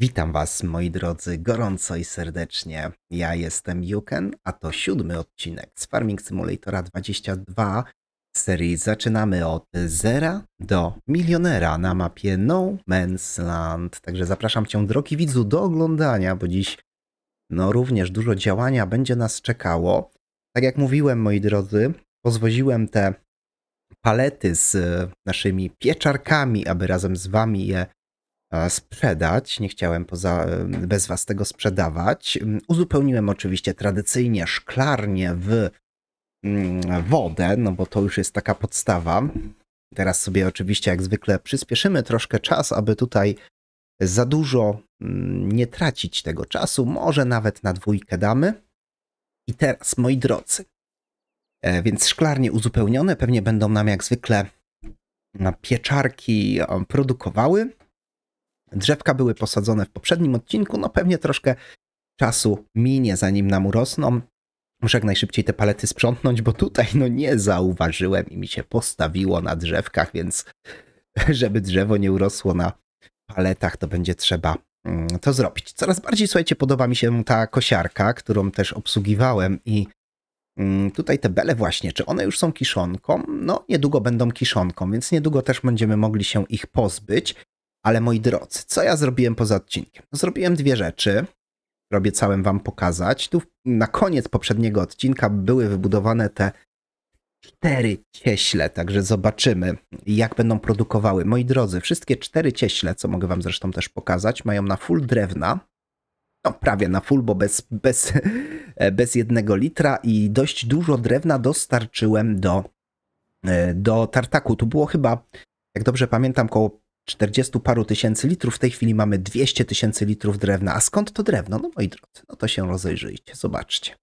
Witam Was, moi drodzy, gorąco i serdecznie. Ja jestem Juken, a to siódmy odcinek z Farming Simulatora 22 serii. Zaczynamy od zera do milionera na mapie No Man's Land. Także zapraszam Cię, drogi widzu, do oglądania, bo dziś no również dużo działania będzie nas czekało. Tak jak mówiłem, moi drodzy, pozwoziłem te palety z e, naszymi pieczarkami, aby razem z Wami je E, sprzedać. Nie chciałem poza, e, bez was tego sprzedawać. Mm, uzupełniłem oczywiście tradycyjnie szklarnię w mm, wodę, no bo to już jest taka podstawa. Teraz sobie oczywiście jak zwykle przyspieszymy troszkę czas, aby tutaj za dużo mm, nie tracić tego czasu. Może nawet na dwójkę damy. I teraz, moi drodzy, e, więc szklarnie uzupełnione pewnie będą nam jak zwykle pieczarki produkowały. Drzewka były posadzone w poprzednim odcinku, no pewnie troszkę czasu minie, zanim nam urosną. Muszę jak najszybciej te palety sprzątnąć, bo tutaj no nie zauważyłem i mi się postawiło na drzewkach, więc żeby drzewo nie urosło na paletach, to będzie trzeba mm, to zrobić. Coraz bardziej, słuchajcie, podoba mi się ta kosiarka, którą też obsługiwałem i mm, tutaj te bele właśnie, czy one już są kiszonką? No niedługo będą kiszonką, więc niedługo też będziemy mogli się ich pozbyć. Ale moi drodzy, co ja zrobiłem poza odcinkiem? No, zrobiłem dwie rzeczy. które Obiecałem wam pokazać. Tu na koniec poprzedniego odcinka były wybudowane te cztery cieśle, także zobaczymy, jak będą produkowały. Moi drodzy, wszystkie cztery cieśle, co mogę wam zresztą też pokazać, mają na full drewna, no prawie na full, bo bez, bez, bez jednego litra i dość dużo drewna dostarczyłem do, e, do tartaku. Tu było chyba, jak dobrze pamiętam, koło 40 paru tysięcy litrów, w tej chwili mamy 200 tysięcy litrów drewna. A skąd to drewno? No moi drodzy, no to się rozejrzyjcie, zobaczcie.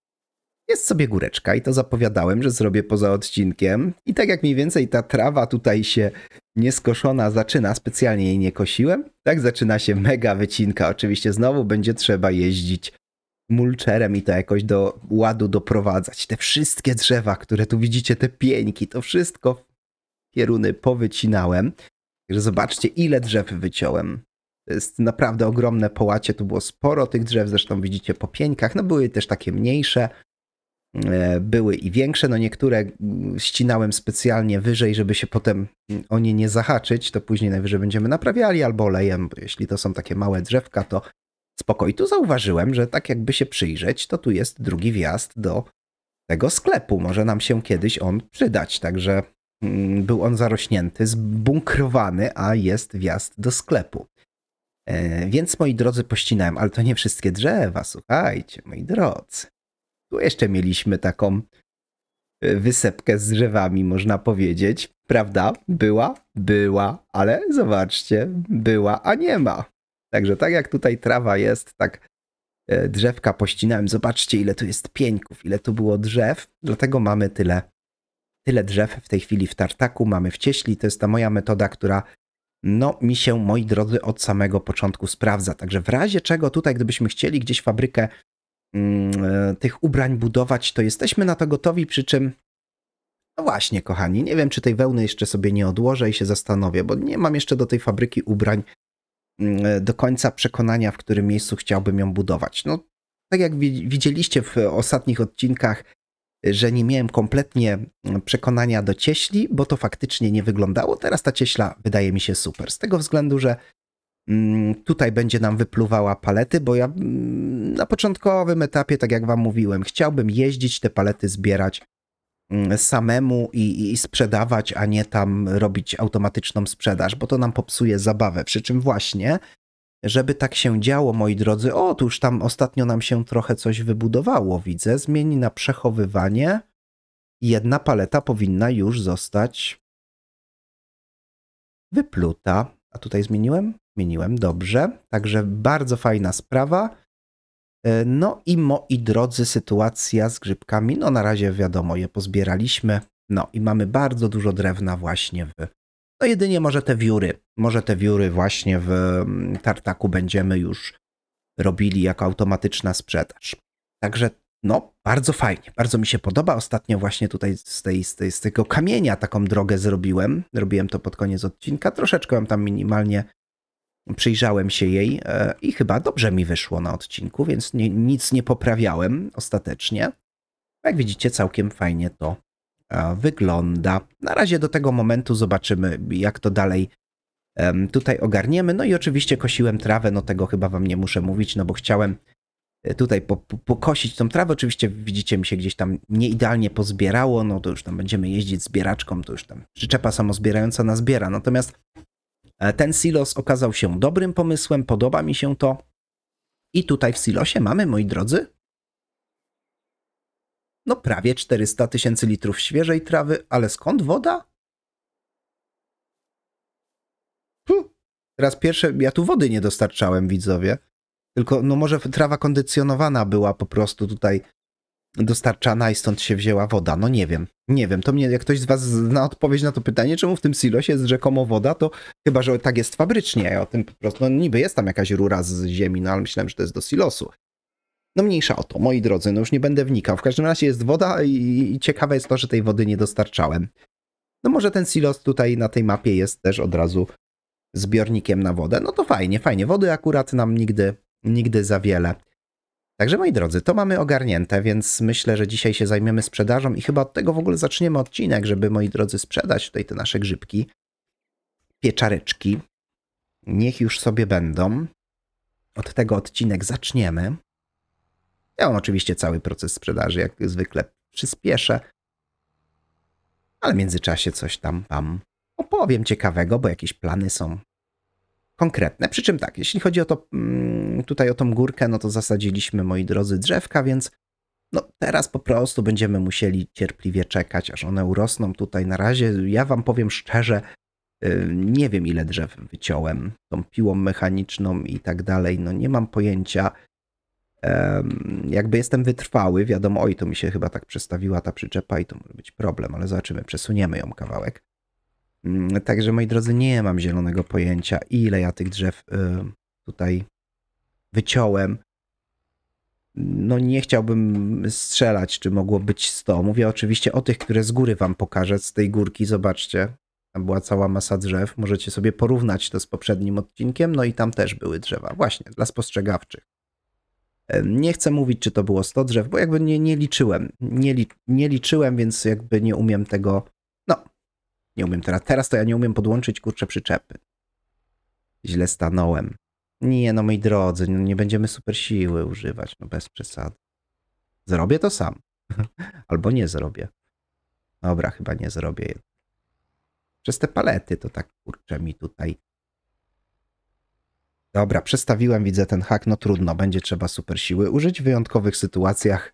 Jest sobie góreczka i to zapowiadałem, że zrobię poza odcinkiem. I tak jak mniej więcej ta trawa tutaj się nieskoszona zaczyna, specjalnie jej nie kosiłem, tak zaczyna się mega wycinka. Oczywiście znowu będzie trzeba jeździć mulczerem i to jakoś do ładu doprowadzać. Te wszystkie drzewa, które tu widzicie, te pieńki, to wszystko kieruny powycinałem. Także zobaczcie, ile drzew wyciąłem. To jest naprawdę ogromne połacie, tu było sporo tych drzew, zresztą widzicie po pieńkach. No były też takie mniejsze, e, były i większe. No niektóre ścinałem specjalnie wyżej, żeby się potem o nie nie zahaczyć. To później najwyżej będziemy naprawiali albo olejem, jeśli to są takie małe drzewka, to spoko. I tu zauważyłem, że tak jakby się przyjrzeć, to tu jest drugi wjazd do tego sklepu. Może nam się kiedyś on przydać, także Mm, był on zarośnięty, zbunkrowany, a jest wjazd do sklepu. E, więc moi drodzy, pościnałem, ale to nie wszystkie drzewa, słuchajcie, moi drodzy. Tu jeszcze mieliśmy taką e, wysepkę z drzewami, można powiedzieć. Prawda? Była, była, ale zobaczcie, była, a nie ma. Także tak jak tutaj trawa jest, tak e, drzewka pościnałem. Zobaczcie, ile tu jest pieńków, ile tu było drzew, dlatego mamy tyle tyle drzew w tej chwili w tartaku, mamy w cieśli. To jest ta moja metoda, która no mi się, moi drodzy, od samego początku sprawdza. Także w razie czego tutaj, gdybyśmy chcieli gdzieś fabrykę mm, e, tych ubrań budować, to jesteśmy na to gotowi, przy czym no właśnie, kochani, nie wiem, czy tej wełny jeszcze sobie nie odłożę i się zastanowię, bo nie mam jeszcze do tej fabryki ubrań mm, e, do końca przekonania, w którym miejscu chciałbym ją budować. No, tak jak widzieliście w ostatnich odcinkach, że nie miałem kompletnie mm, przekonania do cieśli, bo to faktycznie nie wyglądało. Teraz ta cieśla wydaje mi się super. Z tego względu, że mm, tutaj będzie nam wypluwała palety, bo ja mm, na początkowym etapie, tak jak wam mówiłem, chciałbym jeździć, te palety zbierać samemu i, i, sprzedawać, a nie tam robić automatyczną sprzedaż, bo to nam popsuje zabawę. Przy czym właśnie żeby tak się działo, moi drodzy. Otóż tam ostatnio nam się trochę coś wybudowało, widzę. Zmieni na przechowywanie. Jedna paleta powinna już zostać wypluta. A tutaj zmieniłem? Zmieniłem, dobrze. Także bardzo fajna sprawa. E, no i moi drodzy, sytuacja z grzybkami. No na razie wiadomo, je pozbieraliśmy. No i mamy bardzo dużo drewna właśnie w no jedynie może te wióry. Może te wióry właśnie w mm, tartaku będziemy już robili jako automatyczna sprzedaż. Także no, bardzo fajnie, bardzo mi się podoba. Ostatnio właśnie tutaj z, tej, z, tej, z tego kamienia taką drogę zrobiłem. Robiłem to pod koniec odcinka. Troszeczkę ją tam minimalnie przyjrzałem się jej e, i chyba dobrze mi wyszło na odcinku, więc nie, nic nie poprawiałem ostatecznie. Jak widzicie, całkiem fajnie to wygląda. Na razie do tego momentu zobaczymy, jak to dalej tutaj ogarniemy. No i oczywiście kosiłem trawę, no tego chyba wam nie muszę mówić, no bo chciałem e, tutaj po, po, pokosić tą trawę. Oczywiście widzicie, mi się gdzieś tam nieidealnie pozbierało, no to już tam będziemy jeździć zbieraczką, to już tam przyczepa samozbierająca nazbiera. Natomiast e, ten silos okazał się dobrym pomysłem, podoba mi się to. I tutaj w silosie mamy, moi drodzy, no prawie 400 tysięcy litrów świeżej trawy, ale skąd woda? Huh. Raz pierwsze, ja tu wody nie dostarczałem, widzowie. Tylko, no może trawa kondycjonowana była po prostu tutaj dostarczana i stąd się wzięła woda. No nie wiem, nie wiem. To mnie, jak ktoś z was zna odpowiedź na to pytanie, czemu w tym silosie jest rzekomo woda, to chyba, że tak jest fabrycznie. Ja o tym po prostu, no niby jest tam jakaś rura z ziemi, no ale myślałem, że to jest do silosu. No mniejsza o to, moi drodzy, no już nie będę wnikał. W każdym razie jest woda i, ciekawe jest to, że tej wody nie dostarczałem. No może ten silos tutaj na tej mapie jest też od razu zbiornikiem na wodę. No to fajnie, fajnie. Wody akurat nam nigdy, nigdy za wiele. Także moi drodzy, to mamy ogarnięte, więc myślę, że dzisiaj się zajmiemy sprzedażą i chyba od tego w ogóle zaczniemy odcinek, żeby moi drodzy sprzedać tutaj te nasze grzybki, pieczareczki. Niech już sobie będą. Od tego odcinek zaczniemy. Ja mam oczywiście cały proces sprzedaży, jak zwykle przyspieszę, ale w międzyczasie coś tam wam opowiem ciekawego, bo jakieś plany są konkretne. Przy czym tak, jeśli chodzi o to, mm, tutaj o tą górkę, no to zasadziliśmy, moi drodzy, drzewka, więc no teraz po prostu będziemy musieli cierpliwie czekać, aż one urosną tutaj na razie. Ja wam powiem szczerze, y, nie wiem ile drzew wyciąłem tą piłą mechaniczną i tak dalej, no nie mam pojęcia jakby jestem wytrwały, wiadomo, oj, to mi się chyba tak przestawiła ta przyczepa i to może być problem, ale zobaczymy, przesuniemy ją kawałek. Mm, także moi drodzy, nie mam zielonego pojęcia, ile ja tych drzew y, tutaj wyciąłem. No nie chciałbym strzelać, czy mogło być 100. Mówię oczywiście o tych, które z góry wam pokażę, z tej górki, zobaczcie. Tam była cała masa drzew, możecie sobie porównać to z poprzednim odcinkiem, no i tam też były drzewa, właśnie, dla spostrzegawczych. Nie chcę mówić, czy to było 100 drzew, bo jakby nie, nie liczyłem. Nie, nie liczyłem, więc jakby nie umiem tego. No, nie umiem teraz. Teraz to ja nie umiem podłączyć kurcze przyczepy. Źle stanąłem. Nie, no moi drodzy, no, nie będziemy super siły używać, no bez przesady. Zrobię to sam. Albo nie zrobię. Dobra, chyba nie zrobię. Przez te palety to tak kurczę mi tutaj Dobra, przestawiłem, widzę ten hak, no trudno, będzie trzeba super siły użyć w wyjątkowych sytuacjach,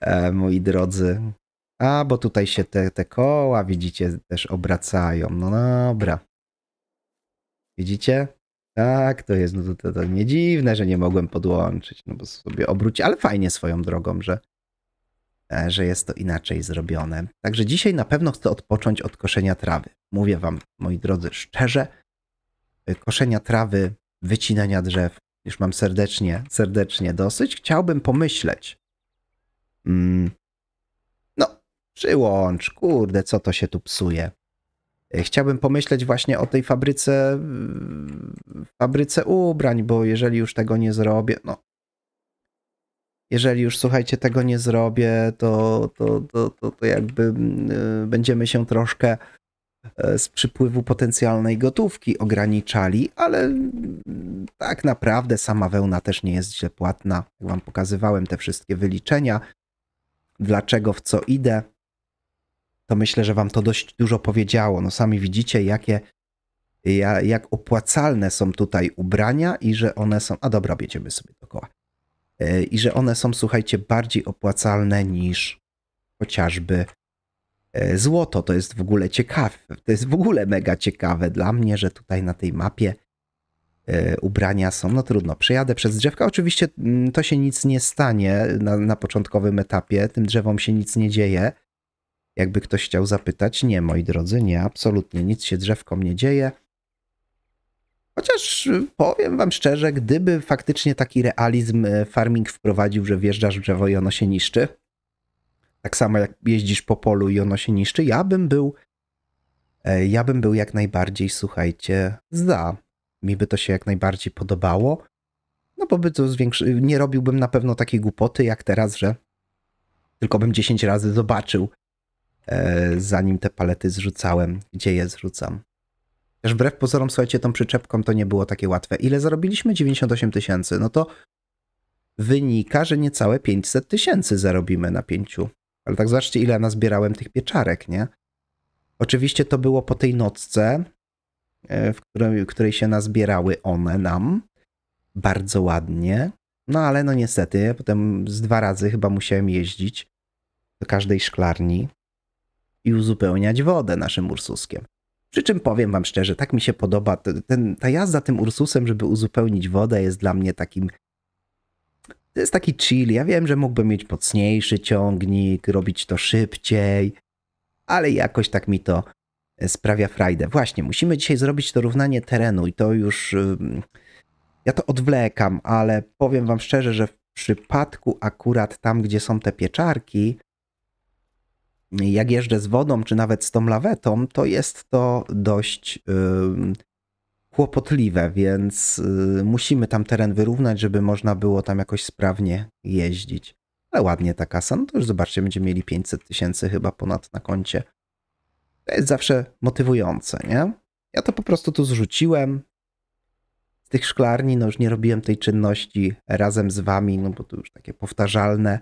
e, moi drodzy. A, bo tutaj się te, te koła, widzicie, też obracają. No dobra. Widzicie? Tak, to jest no to, to, nie dziwne, że nie mogłem podłączyć, no bo sobie obróci, ale fajnie swoją drogą, że, e, że jest to inaczej zrobione. Także dzisiaj na pewno chcę odpocząć od koszenia trawy. Mówię wam, moi drodzy, szczerze, Y, koszenia trawy, wycinania drzew, już mam serdecznie, serdecznie dosyć, chciałbym pomyśleć. Mm, no, przyłącz, kurde, co to się tu psuje. Y, chciałbym pomyśleć właśnie o tej fabryce, fabryce ubrań, bo jeżeli już tego nie zrobię, no. Jeżeli już, słuchajcie, tego nie zrobię, to, to, to, to, to jakby mm, y, będziemy się troszkę E, z przypływu potencjalnej gotówki ograniczali, ale tak naprawdę sama wełna też nie jest źle płatna. Jak Wam pokazywałem te wszystkie wyliczenia, dlaczego, w co idę, to myślę, że Wam to dość dużo powiedziało. No sami widzicie, jakie, jak opłacalne są tutaj ubrania i że one są... A dobra, biedziemy sobie dookoła. E, I że one są, słuchajcie, bardziej opłacalne niż chociażby E, złoto. To jest w ogóle ciekawe, to jest w ogóle mega ciekawe dla mnie, że tutaj na tej mapie e, ubrania są. No trudno, przejadę przez drzewka. Oczywiście mm, to się nic nie stanie na, na początkowym etapie, tym drzewom się nic nie dzieje. Jakby ktoś chciał zapytać, nie, moi drodzy, nie, absolutnie nic się drzewkom nie dzieje. Chociaż y, powiem wam szczerze, gdyby faktycznie taki realizm e, farming wprowadził, że wjeżdżasz w drzewo i ono się niszczy, tak samo jak jeździsz po polu i ono się niszczy, ja bym był, e, ja bym był jak najbardziej, słuchajcie, za. Mi by to się jak najbardziej podobało, no bo by to zwiększy... nie robiłbym na pewno takiej głupoty jak teraz, że tylko bym 10 razy zobaczył, e, zanim te palety zrzucałem, gdzie je zrzucam. Też wbrew pozorom, słuchajcie, tą przyczepką to nie było takie łatwe. Ile zarobiliśmy? 98 tysięcy. No to wynika, że niecałe 500 tysięcy zarobimy na pięciu ale tak zobaczcie, ile nazbierałem tych pieczarek, nie? Oczywiście to było po tej nocce, e, w której, w której się nazbierały one nam. Bardzo ładnie. No ale no niestety, potem z dwa razy chyba musiałem jeździć do każdej szklarni i uzupełniać wodę naszym Ursuskiem. Przy czym powiem wam szczerze, tak mi się podoba, ten, ta jazda tym Ursusem, żeby uzupełnić wodę jest dla mnie takim to jest taki chill. Ja wiem, że mógłbym mieć mocniejszy ciągnik, robić to szybciej, ale jakoś tak mi to e, sprawia frajdę. Właśnie, musimy dzisiaj zrobić to równanie terenu i to już... Ja to odwlekam, ale powiem wam szczerze, że w przypadku akurat tam, gdzie są te pieczarki, jak jeżdżę z wodą, czy nawet z tą lawetą, to jest to dość kłopotliwe, więc y, musimy tam teren wyrównać, żeby można było tam jakoś sprawnie jeździć. Ale ładnie ta kasa, no to już zobaczcie, będziemy mieli 500 tysięcy chyba ponad na koncie. To jest zawsze motywujące, nie? Ja to po prostu tu zrzuciłem. Z tych szklarni, no już nie robiłem tej czynności razem z wami, no bo to już takie powtarzalne.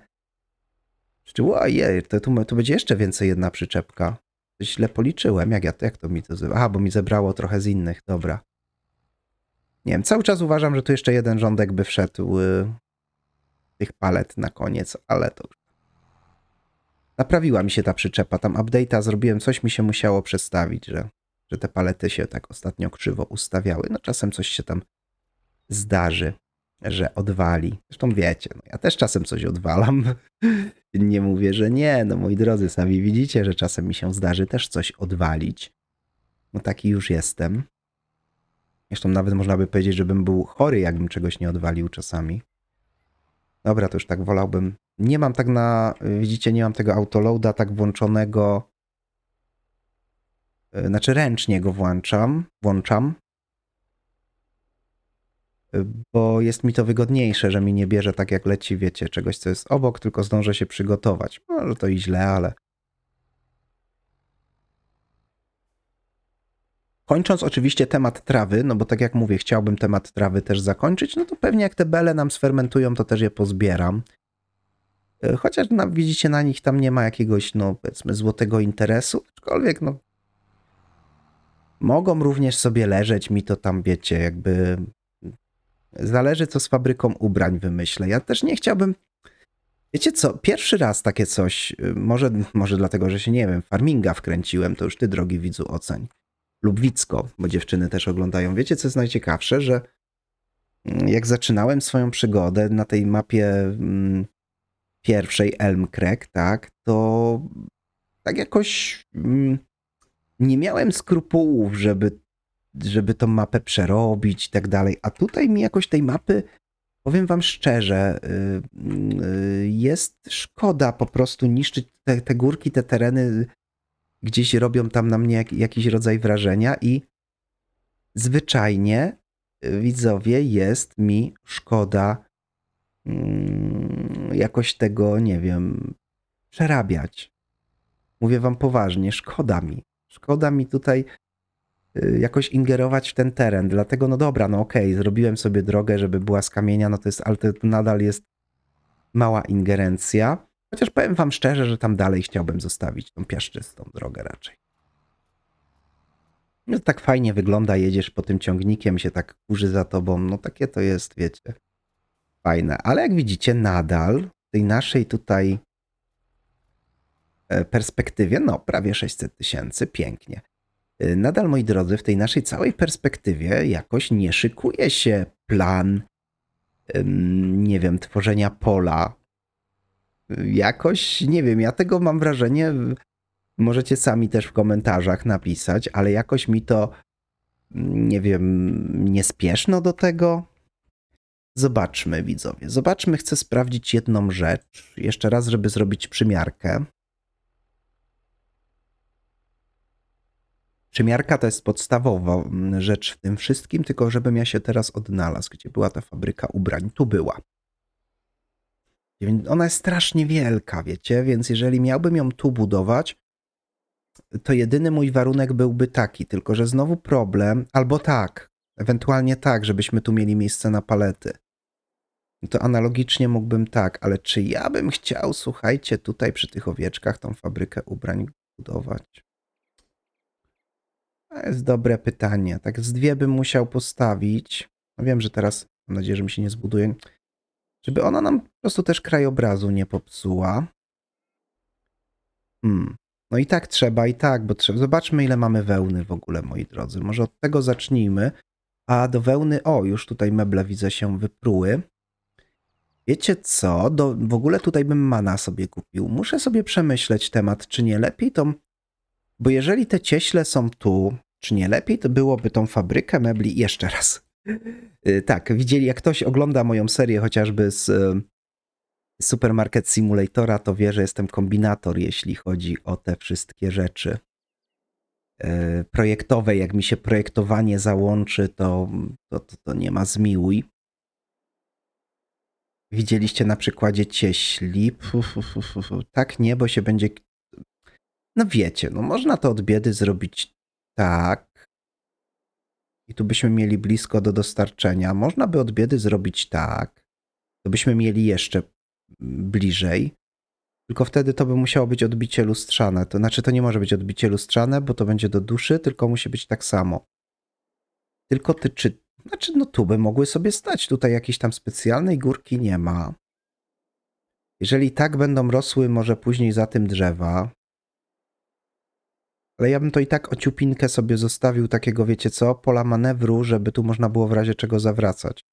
Czy ojej, to, tu, to będzie jeszcze więcej jedna przyczepka. Źle policzyłem, jak, ja, jak to mi to... Aha, bo mi zebrało trochę z innych, dobra nie wiem, cały czas uważam, że tu jeszcze jeden rządek by wszedł y, tych palet na koniec, ale to już. Naprawiła mi się ta przyczepa, tam update'a zrobiłem, coś mi się musiało przestawić, że, że te palety się tak ostatnio krzywo ustawiały. No czasem coś się tam zdarzy, że odwali. Zresztą wiecie, no ja też czasem coś odwalam. nie mówię, że nie, no moi drodzy, sami widzicie, że czasem mi się zdarzy też coś odwalić. No taki już jestem. Zresztą nawet można by powiedzieć, żebym był chory, jakbym czegoś nie odwalił czasami. Dobra, to już tak wolałbym. Nie mam tak na, widzicie, nie mam tego autoloada tak włączonego. E, znaczy ręcznie go włączam, włączam. E, bo jest mi to wygodniejsze, że mi nie bierze tak jak leci, wiecie, czegoś co jest obok, tylko zdążę się przygotować. Może to i źle, ale Kończąc oczywiście temat trawy, no bo tak jak mówię, chciałbym temat trawy też zakończyć, no to pewnie jak te bele nam sfermentują, to też je pozbieram. E, chociaż no, widzicie, na nich tam nie ma jakiegoś, no powiedzmy, złotego interesu, aczkolwiek no mogą również sobie leżeć, mi to tam, wiecie, jakby zależy co z fabryką ubrań wymyślę. Ja też nie chciałbym Wiecie co, pierwszy raz takie coś, y, może, może dlatego, że się nie wiem, farminga wkręciłem, to już ty drogi widzu oceń. Lubwicko, bo dziewczyny też oglądają. Wiecie, co jest najciekawsze, że mm, jak zaczynałem swoją przygodę na tej mapie mm, pierwszej Elmkrek, tak, to tak jakoś mm, nie miałem skrupułów, żeby, żeby tą mapę przerobić i tak dalej. A tutaj mi jakoś tej mapy, powiem wam szczerze, y, y, jest szkoda po prostu niszczyć te, te górki, te tereny gdzieś robią tam na mnie jak, jakiś rodzaj wrażenia i zwyczajnie y, widzowie jest mi szkoda mm, jakoś tego, nie wiem, przerabiać. Mówię wam poważnie, szkoda mi. Szkoda mi tutaj y, jakoś ingerować w ten teren. Dlatego, no dobra, no okej, okay, zrobiłem sobie drogę, żeby była z kamienia, no to jest, ale to nadal jest mała ingerencja. Chociaż powiem wam szczerze, że tam dalej chciałbym zostawić tą piaszczystą drogę raczej. No, tak fajnie wygląda, jedziesz po tym ciągnikiem, się tak kurzy za tobą. No takie to jest, wiecie, fajne. Ale jak widzicie, nadal w tej naszej tutaj e, perspektywie, no prawie 600 tysięcy, pięknie. E, nadal, moi drodzy, w tej naszej całej perspektywie jakoś nie szykuje się plan, nie wiem, tworzenia pola jakoś, nie wiem, ja tego mam wrażenie, możecie sami też w komentarzach napisać, ale jakoś mi to, nie wiem, niespieszno do tego. Zobaczmy, widzowie. Zobaczmy, chcę sprawdzić jedną rzecz. Jeszcze raz, żeby zrobić przymiarkę. Przymiarka to jest podstawowa rzecz w tym wszystkim, tylko żebym ja się teraz odnalazł. Gdzie była ta fabryka ubrań? Tu była. Ona jest strasznie wielka, wiecie, więc jeżeli miałbym ją tu budować, to jedyny mój warunek byłby taki, tylko że znowu problem, albo tak, ewentualnie tak, żebyśmy tu mieli miejsce na palety. To analogicznie mógłbym tak, ale czy ja bym chciał, słuchajcie, tutaj przy tych owieczkach tą fabrykę ubrań budować? To jest dobre pytanie. Tak z dwie bym musiał postawić. No wiem, że teraz, mam nadzieję, że mi się nie zbuduje. Żeby ona nam po prostu też krajobrazu nie popsuła. Hmm. No i tak trzeba, i tak, bo trzeba. Zobaczmy, ile mamy wełny w ogóle, moi drodzy. Może od tego zacznijmy. A do wełny, o, już tutaj meble widzę się wypruły. Wiecie co? Do, w ogóle tutaj bym mana sobie kupił. Muszę sobie przemyśleć temat, czy nie lepiej to. Bo jeżeli te cieśle są tu, czy nie lepiej to byłoby tą fabrykę mebli jeszcze raz Y, tak, widzieli, jak ktoś ogląda moją serię chociażby z y, Supermarket Simulatora, to wie, że jestem kombinator, jeśli chodzi o te wszystkie rzeczy y, projektowe. Jak mi się projektowanie załączy, to, to, to, to nie ma zmiłuj. Widzieliście na przykładzie cieśli. Uf, uf, uf, tak, nie, bo się będzie. No wiecie, no można to od biedy zrobić tak, i tu byśmy mieli blisko do dostarczenia, można by od biedy zrobić tak, to byśmy mieli jeszcze bliżej, tylko wtedy to by musiało być odbicie lustrzane. To znaczy, to nie może być odbicie lustrzane, bo to będzie do duszy, tylko musi być tak samo. Tylko ty, czy. Znaczy, no tu by mogły sobie stać. Tutaj jakiejś tam specjalnej górki nie ma. Jeżeli tak będą rosły, może później za tym drzewa, ale ja bym to i tak ociupinkę sobie zostawił takiego, wiecie co, pola manewru, żeby tu można było w razie czego zawracać.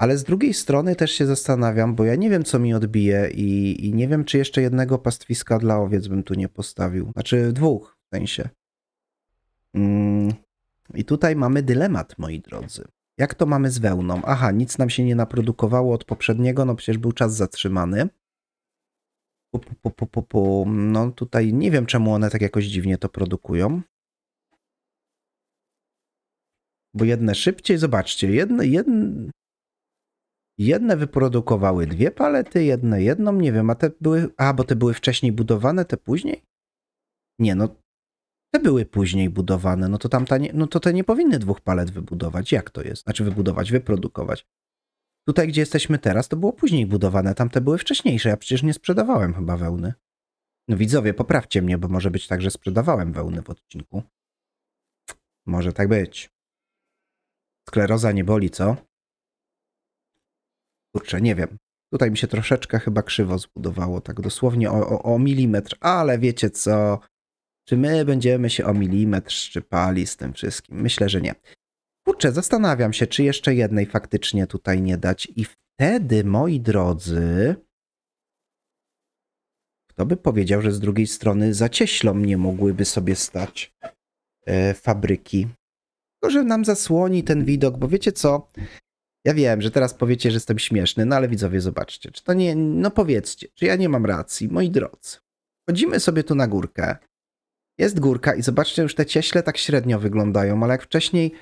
Ale z drugiej strony też się zastanawiam, bo ja nie wiem, co mi odbije i, i nie wiem, czy jeszcze jednego pastwiska dla owiec bym tu nie postawił. Znaczy dwóch w sensie. Mm. I tutaj mamy dylemat, moi drodzy. Jak to mamy z wełną? Aha, nic nam się nie naprodukowało od poprzedniego, no przecież był czas zatrzymany. Pu, pu, pu, pu, No tutaj nie wiem, czemu one tak jakoś dziwnie to produkują. Bo jedne szybciej, zobaczcie, jedne, jedne, jedne wyprodukowały dwie palety, jedne jedną, nie wiem, a te były, a bo te były wcześniej budowane, te później? Nie, no te były później budowane, no to tamta nie, no to te nie powinny dwóch palet wybudować. Jak to jest? Znaczy wybudować, wyprodukować. Tutaj, gdzie jesteśmy teraz, to było później budowane, tamte były wcześniejsze. Ja przecież nie sprzedawałem chyba wełny. No widzowie, poprawcie mnie, bo może być tak, że sprzedawałem wełny w odcinku. Może tak być. Skleroza nie boli, co? Kurczę, nie wiem. Tutaj mi się troszeczkę chyba krzywo zbudowało, tak dosłownie o, o, o milimetr, ale wiecie co? Czy my będziemy się o milimetr szczypali z tym wszystkim? Myślę, że nie kurczę, zastanawiam się, czy jeszcze jednej faktycznie tutaj nie dać. I wtedy, moi drodzy, kto by powiedział, że z drugiej strony za cieślą nie mogłyby sobie stać e, fabryki. Tylko, że nam zasłoni ten widok, bo wiecie co? Ja wiem, że teraz powiecie, że jestem śmieszny, no ale widzowie, zobaczcie, czy to nie, no powiedzcie, czy ja nie mam racji, moi drodzy. Chodzimy sobie tu na górkę. Jest górka i zobaczcie, już te cieśle tak średnio wyglądają, ale jak wcześniej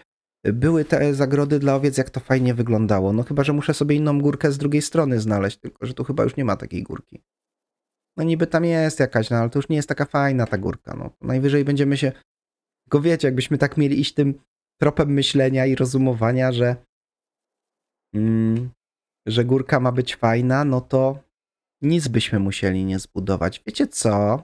były te zagrody dla owiec, jak to fajnie wyglądało. No chyba, że muszę sobie inną górkę z drugiej strony znaleźć, tylko że tu chyba już nie ma takiej górki. No niby tam jest jakaś, no ale to już nie jest taka fajna ta górka. No najwyżej będziemy się... Tylko wiecie, jakbyśmy tak mieli iść tym tropem myślenia i rozumowania, że... Mm, że górka ma być fajna, no to nic byśmy musieli nie zbudować. Wiecie co?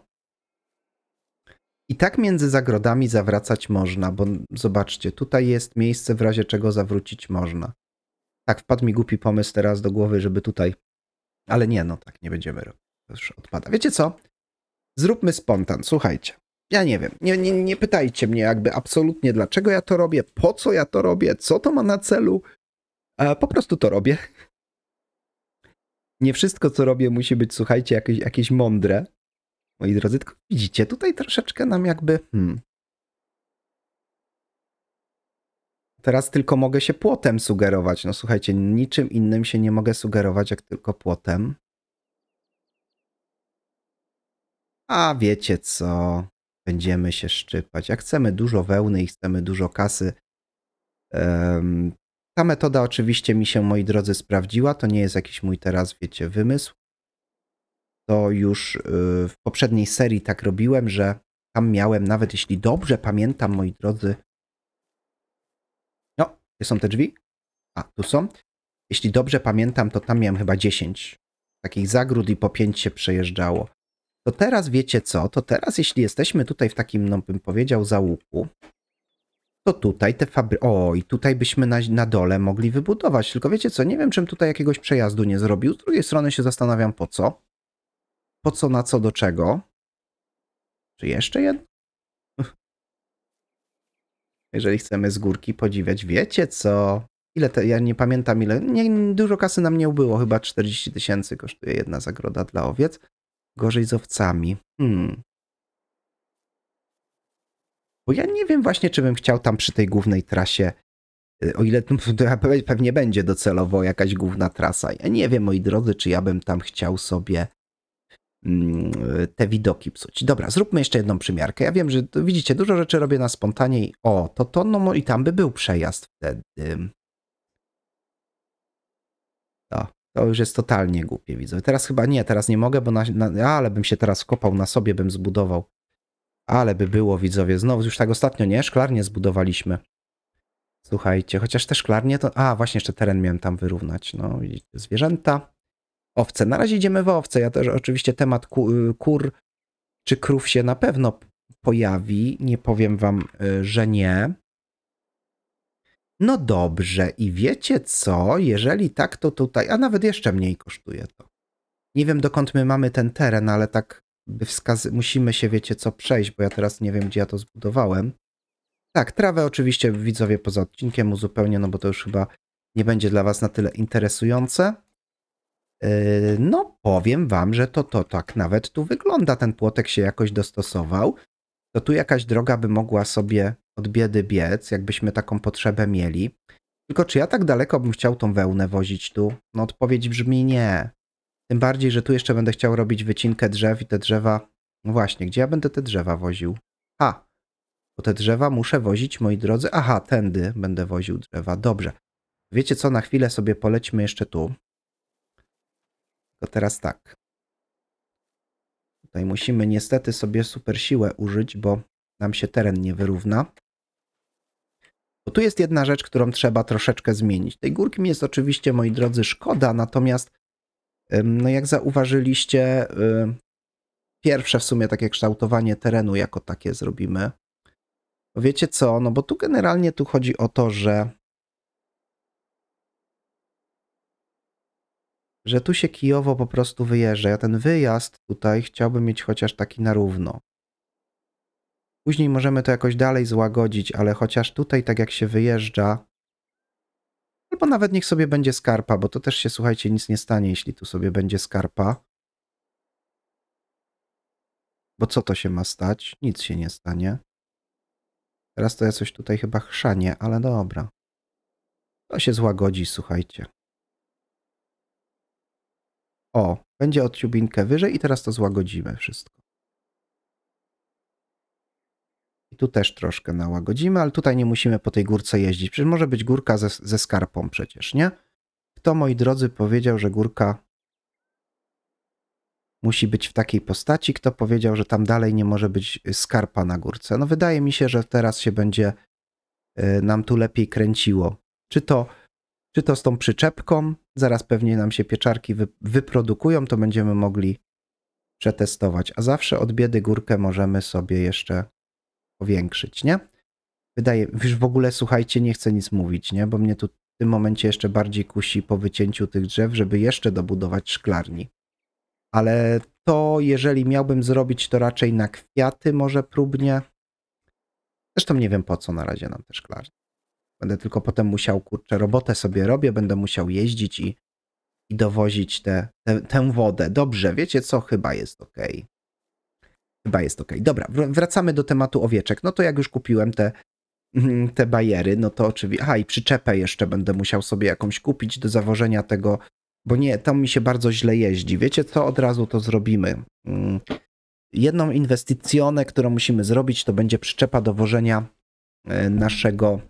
I tak między zagrodami zawracać można, bo zobaczcie, tutaj jest miejsce, w razie czego zawrócić można. Tak, wpadł mi głupi pomysł teraz do głowy, żeby tutaj. Ale nie, no tak nie będziemy robić. To już odpada. Wiecie co? Zróbmy spontan, słuchajcie. Ja nie wiem, nie, nie, nie pytajcie mnie jakby absolutnie, dlaczego ja to robię, po co ja to robię, co to ma na celu. E, po prostu to robię. Nie wszystko, co robię, musi być, słuchajcie, jakieś, jakieś mądre moi drodzy. Tylko widzicie, tutaj troszeczkę nam jakby... Hmm. Teraz tylko mogę się płotem sugerować. No słuchajcie, niczym innym się nie mogę sugerować, jak tylko płotem. A wiecie co? Będziemy się szczypać. Jak chcemy dużo wełny i chcemy dużo kasy, ta metoda oczywiście mi się, moi drodzy, sprawdziła. To nie jest jakiś mój teraz, wiecie, wymysł to już y, w poprzedniej serii tak robiłem, że tam miałem, nawet jeśli dobrze pamiętam, moi drodzy. No, gdzie są te drzwi? A, tu są. Jeśli dobrze pamiętam, to tam miałem chyba 10 takich zagród i po 5 się przejeżdżało. To teraz wiecie co? To teraz, jeśli jesteśmy tutaj w takim, no bym powiedział, załuku, to tutaj te fabryki. O, i tutaj byśmy na, na dole mogli wybudować. Tylko wiecie co? Nie wiem, czym tutaj jakiegoś przejazdu nie zrobił. Z drugiej strony się zastanawiam po co po co, na co, do czego. Czy jeszcze jedno? Jeżeli chcemy z górki podziwiać, wiecie co? Ile te, ja nie pamiętam ile, nie, dużo kasy nam nie ubyło, chyba 40 tysięcy kosztuje jedna zagroda dla owiec. Gorzej z owcami. Hmm. Bo ja nie wiem właśnie, czy bym chciał tam przy tej głównej trasie y, o ile pewnie będzie docelowo jakaś główna trasa. Ja nie wiem, moi drodzy, czy ja bym tam chciał sobie Mm, te widoki psuć. Dobra, zróbmy jeszcze jedną przymiarkę. Ja wiem, że widzicie, dużo rzeczy robię na spontanie i o, to to, no, no i tam by był przejazd wtedy. To, to już jest totalnie głupie, widzę. Teraz chyba nie, teraz nie mogę, bo na, na, ale bym się teraz kopał na sobie, bym zbudował. Ale by było, widzowie, znowu już tak ostatnio, nie? Szklarnie zbudowaliśmy. Słuchajcie, chociaż te szklarnie to... A, właśnie jeszcze teren miałem tam wyrównać. No, widzicie, zwierzęta owce. Na razie idziemy w owce. Ja też oczywiście temat y, kur czy krów się na pewno pojawi. Nie powiem wam, y, że nie. No dobrze, i wiecie co? Jeżeli tak, to tutaj, a nawet jeszcze mniej kosztuje to. Nie wiem dokąd my mamy ten teren, ale tak by wskazy... musimy się, wiecie co, przejść, bo ja teraz nie wiem, gdzie ja to zbudowałem. Tak, trawę oczywiście widzowie poza odcinkiem uzupełnię, no bo to już chyba nie będzie dla was na tyle interesujące. Yy, no, powiem wam, że to, to tak nawet tu wygląda. Ten płotek się jakoś dostosował. To tu jakaś droga by mogła sobie od biedy biec, jakbyśmy taką potrzebę mieli. Tylko czy ja tak daleko bym chciał tą wełnę wozić tu? No odpowiedź brzmi nie. Tym bardziej, że tu jeszcze będę chciał robić wycinkę drzew i te drzewa... No właśnie, gdzie ja będę te drzewa woził? A, bo te drzewa muszę wozić, moi drodzy. Aha, tędy będę woził drzewa. Dobrze. Wiecie co, na chwilę sobie polećmy jeszcze tu. Tylko teraz tak. Tutaj musimy niestety sobie super siłę użyć, bo nam się teren nie wyrówna. Bo tu jest jedna rzecz, którą trzeba troszeczkę zmienić. Tej górki mi jest oczywiście, moi drodzy, szkoda, natomiast no jak zauważyliście, pierwsze w sumie takie kształtowanie terenu jako takie zrobimy. Wiecie co, no bo tu generalnie tu chodzi o to, że że tu się Kijowo po prostu wyjeżdża. Ja ten wyjazd tutaj chciałbym mieć chociaż taki na równo. Później możemy to jakoś dalej złagodzić, ale chociaż tutaj tak jak się wyjeżdża, albo nawet niech sobie będzie skarpa, bo to też się, słuchajcie, nic nie stanie, jeśli tu sobie będzie skarpa. Bo co to się ma stać? Nic się nie stanie. Teraz to ja coś tutaj chyba chrzanie, ale dobra. To się złagodzi, słuchajcie. O, będzie odciubinkę wyżej i teraz to złagodzimy wszystko. I tu też troszkę nałagodzimy, ale tutaj nie musimy po tej górce jeździć. Przecież może być górka ze, ze skarpą przecież, nie? Kto, moi drodzy, powiedział, że górka musi być w takiej postaci? Kto powiedział, że tam dalej nie może być skarpa na górce? No wydaje mi się, że teraz się będzie y, nam tu lepiej kręciło. Czy to czy to z tą przyczepką. Zaraz pewnie nam się pieczarki wy wyprodukują, to będziemy mogli przetestować. A zawsze od biedy górkę możemy sobie jeszcze powiększyć, nie? Wydaje, już w ogóle słuchajcie, nie chcę nic mówić, nie? Bo mnie tu w tym momencie jeszcze bardziej kusi po wycięciu tych drzew, żeby jeszcze dobudować szklarni. Ale to, jeżeli miałbym zrobić, to raczej na kwiaty może próbnie. Zresztą nie wiem po co na razie nam te szklarnie. Będę tylko potem musiał, kurczę, robotę sobie robię, będę musiał jeździć i, i dowozić te, te, tę wodę. Dobrze, wiecie co? Chyba jest ok. Chyba jest ok. Dobra, wracamy do tematu owieczek. No to jak już kupiłem te, mhm, te bajery, no to oczywiście... Aha, i przyczepę jeszcze będę musiał sobie jakąś kupić do zawożenia tego, bo nie, tam mi się bardzo źle jeździ. Wiecie co? Od razu to zrobimy. Mm. Jedną inwestycjonę, którą musimy zrobić, to będzie przyczepa do wożenia e, naszego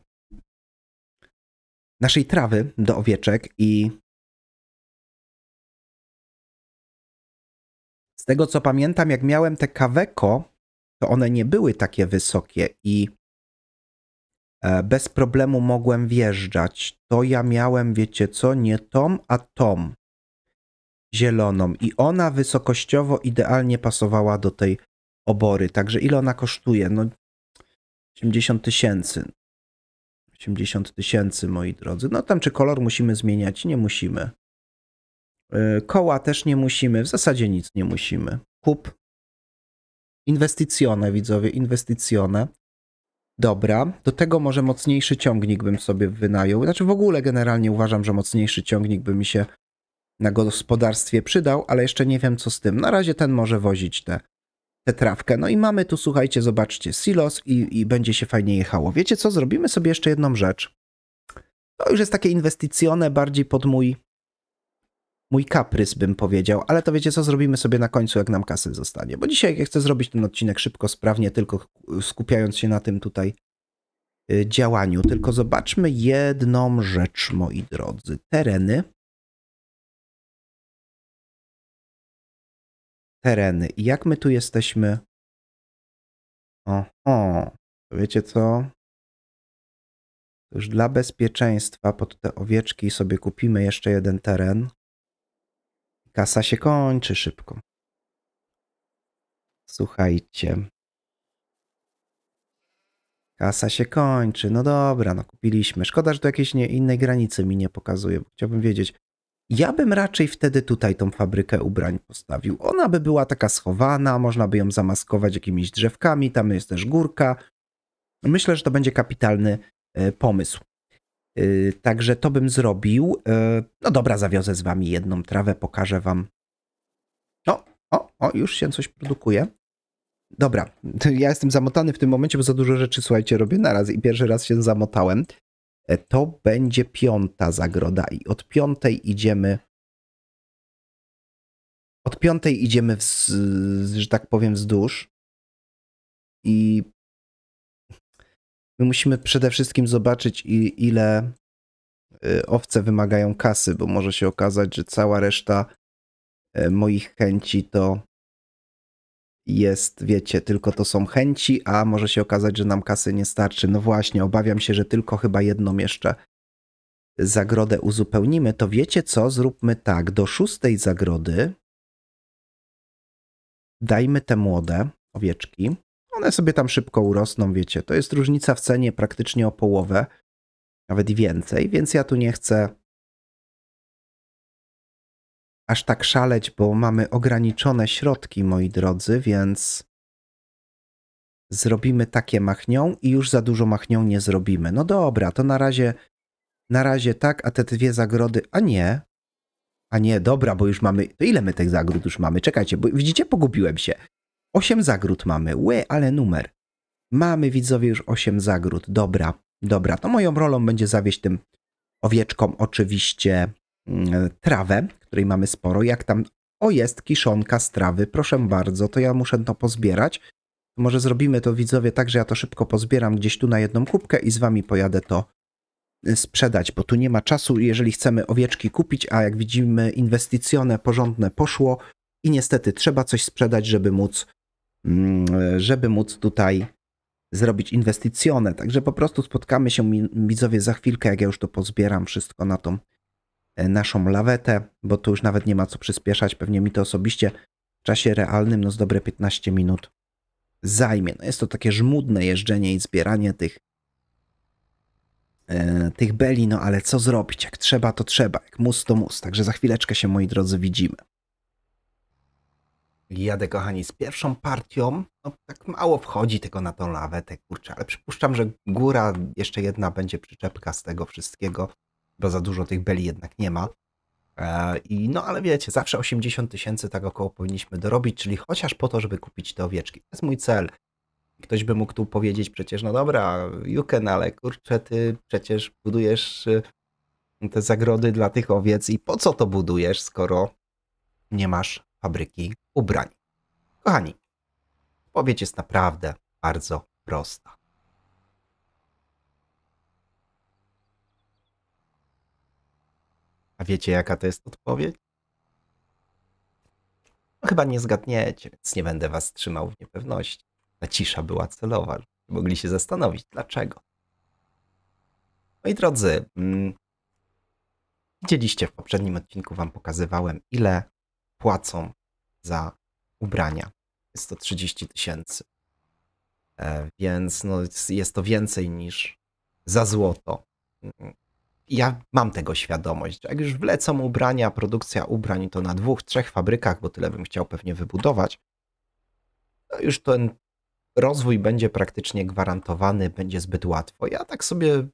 naszej trawy do owieczek i z tego co pamiętam, jak miałem te kaweko, to one nie były takie wysokie i e, bez problemu mogłem wjeżdżać. To ja miałem, wiecie co, nie tom, a tom zieloną i ona wysokościowo idealnie pasowała do tej obory. Także ile ona kosztuje? No 80 tysięcy. 80 tysięcy, moi drodzy. No tam czy kolor musimy zmieniać? Nie musimy. E, koła też nie musimy, w zasadzie nic nie musimy. Kup. Inwestycjone, widzowie, inwestycjone. Dobra, do tego może mocniejszy ciągnik bym sobie wynajął. Znaczy w ogóle generalnie uważam, że mocniejszy ciągnik by mi się na gospodarstwie przydał, ale jeszcze nie wiem co z tym. Na razie ten może wozić te tę trawkę. No i mamy tu, słuchajcie, zobaczcie, silos i, i będzie się fajnie jechało. Wiecie co, zrobimy sobie jeszcze jedną rzecz. To już jest takie inwestycjone, bardziej pod mój, mój kaprys, bym powiedział, ale to wiecie co, zrobimy sobie na końcu, jak nam kasy zostanie. Bo dzisiaj ja chcę zrobić ten odcinek szybko, sprawnie, tylko skupiając się na tym tutaj y, działaniu. Tylko zobaczmy jedną rzecz, moi drodzy. Tereny. tereny. I jak my tu jesteśmy? Oho, wiecie co? Już dla bezpieczeństwa pod te owieczki sobie kupimy jeszcze jeden teren. Kasa się kończy szybko. Słuchajcie. Kasa się kończy. No dobra, no kupiliśmy. Szkoda, że tu jakiejś nie, innej granicy mi nie pokazuje. Chciałbym wiedzieć, ja bym raczej wtedy tutaj tą fabrykę ubrań postawił. Ona by była taka schowana, można by ją zamaskować jakimiś drzewkami, tam jest też górka. Myślę, że to będzie kapitalny e, pomysł. E, także to bym zrobił. E, no dobra, zawiozę z wami jedną trawę, pokażę wam. O, o, o, już się coś produkuje. Dobra, ja jestem zamotany w tym momencie, bo za dużo rzeczy, słuchajcie, robię naraz i pierwszy raz się zamotałem. E, to będzie piąta zagroda i od piątej idziemy od piątej idziemy, w, że tak powiem, wzdłuż i my musimy przede wszystkim zobaczyć, ile e, owce wymagają kasy, bo może się okazać, że cała reszta e, moich chęci to jest, wiecie, tylko to są chęci, a może się okazać, że nam kasy nie starczy. No właśnie, obawiam się, że tylko chyba jedną jeszcze zagrodę uzupełnimy. To wiecie co? Zróbmy tak. Do szóstej zagrody dajmy te młode owieczki. One sobie tam szybko urosną, wiecie. To jest różnica w cenie praktycznie o połowę, nawet więcej, więc ja tu nie chcę aż tak szaleć, bo mamy ograniczone środki, moi drodzy, więc zrobimy takie machnią i już za dużo machnią nie zrobimy. No dobra, to na razie, na razie tak, a te dwie zagrody, a nie, a nie, dobra, bo już mamy, to ile my tych zagród już mamy? Czekajcie, bo widzicie, pogubiłem się. Osiem zagród mamy, łe, ale numer. Mamy, widzowie, już osiem zagród, dobra, dobra. To moją rolą będzie zawieść tym owieczkom oczywiście mm, trawę, której mamy sporo. Jak tam, o jest kiszonka z trawy, proszę bardzo, to ja muszę to pozbierać. Może zrobimy to widzowie tak, że ja to szybko pozbieram gdzieś tu na jedną kubkę i z wami pojadę to y, sprzedać, bo tu nie ma czasu, jeżeli chcemy owieczki kupić, a jak widzimy inwestycjone, porządne poszło i niestety trzeba coś sprzedać, żeby móc, mm, żeby móc tutaj zrobić inwestycjone. Także po prostu spotkamy się widzowie za chwilkę, jak ja już to pozbieram wszystko na tą E, naszą lawetę, bo tu już nawet nie ma co przyspieszać, pewnie mi to osobiście w czasie realnym no z dobre 15 minut zajmie. No jest to takie żmudne jeżdżenie i zbieranie tych e, tych beli, no ale co zrobić? Jak trzeba, to trzeba. Jak mus, to mus. Także za chwileczkę się, moi drodzy, widzimy. Jadę, kochani, z pierwszą partią. No, tak mało wchodzi tego na tą lawetę, kurczę, ale przypuszczam, że góra, jeszcze jedna będzie przyczepka z tego wszystkiego bo za dużo tych beli jednak nie ma. E, I no ale wiecie, zawsze 80 tysięcy tak około powinniśmy dorobić, czyli chociaż po to, żeby kupić te owieczki. To jest mój cel. Ktoś by mógł tu powiedzieć przecież, no dobra, Juken, ale kurczę, ty przecież budujesz y, te zagrody dla tych owiec i po co to budujesz, skoro nie masz fabryki ubrań? Kochani, odpowiedź jest naprawdę bardzo prosta. A wiecie, jaka to jest odpowiedź? No, chyba nie zgadniecie, więc nie będę was trzymał w niepewności. Ta cisza była celowa, żebyście mogli się zastanowić, dlaczego. Moi drodzy, mm, widzieliście w poprzednim odcinku, wam pokazywałem, ile płacą za ubrania. Jest to 30 tysięcy. E, więc no, jest to więcej niż za złoto mm, ja mam tego świadomość, że jak już wlecą ubrania, produkcja ubrań to na dwóch, trzech fabrykach, bo tyle bym chciał pewnie wybudować, to już ten rozwój będzie praktycznie gwarantowany, będzie zbyt łatwo. Ja tak sobie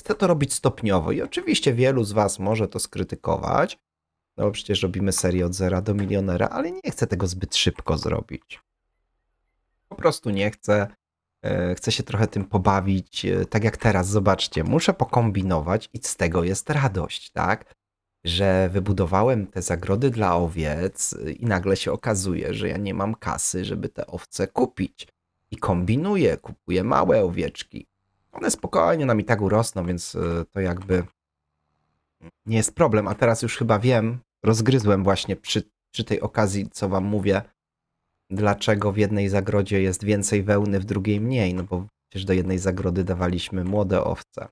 chcę to robić stopniowo i oczywiście wielu z Was może to skrytykować, no bo przecież robimy serię od zera do milionera, ale nie chcę tego zbyt szybko zrobić. Po prostu nie chcę. E, chcę się trochę tym pobawić, e, tak jak teraz, zobaczcie, muszę pokombinować i z tego jest radość, tak? Że wybudowałem te zagrody dla owiec e, i nagle się okazuje, że ja nie mam kasy, żeby te owce kupić. I kombinuję, kupuję małe owieczki. One spokojnie nam i tak urosną, więc to jakby nie jest problem. A teraz już chyba wiem, rozgryzłem właśnie przy, przy tej okazji, co wam mówię, dlaczego w jednej zagrodzie jest więcej wełny, w drugiej mniej, no bo przecież do jednej zagrody dawaliśmy młode owce.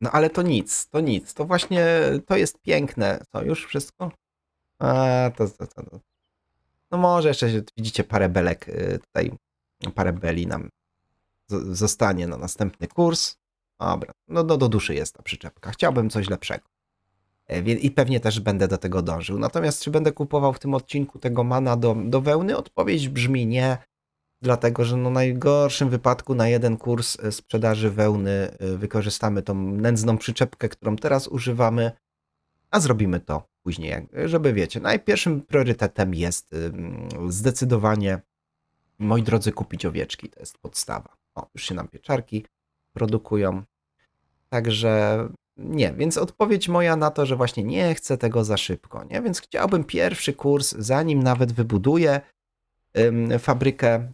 No ale to nic, to nic, to właśnie, to jest piękne. Co, już wszystko? A, to, to, to, to. No może jeszcze, widzicie, parę belek y, tutaj, parę beli nam zostanie na następny kurs. Dobra, no do duszy jest ta przyczepka. Chciałbym coś lepszego. E, i pewnie też będę do tego dążył. Natomiast czy będę kupował w tym odcinku tego mana do, do wełny? Odpowiedź brzmi nie, dlatego że no najgorszym wypadku na jeden kurs e, sprzedaży wełny e, wykorzystamy tą nędzną przyczepkę, którą teraz używamy, a zrobimy to później, żeby wiecie. Najpierwszym priorytetem jest zdecydowanie, moi drodzy, kupić owieczki, to jest podstawa. O, już się nam pieczarki produkują. Także nie, więc odpowiedź moja na to, że właśnie nie chcę tego za szybko, nie? Więc chciałbym pierwszy kurs, zanim nawet wybuduję ym, fabrykę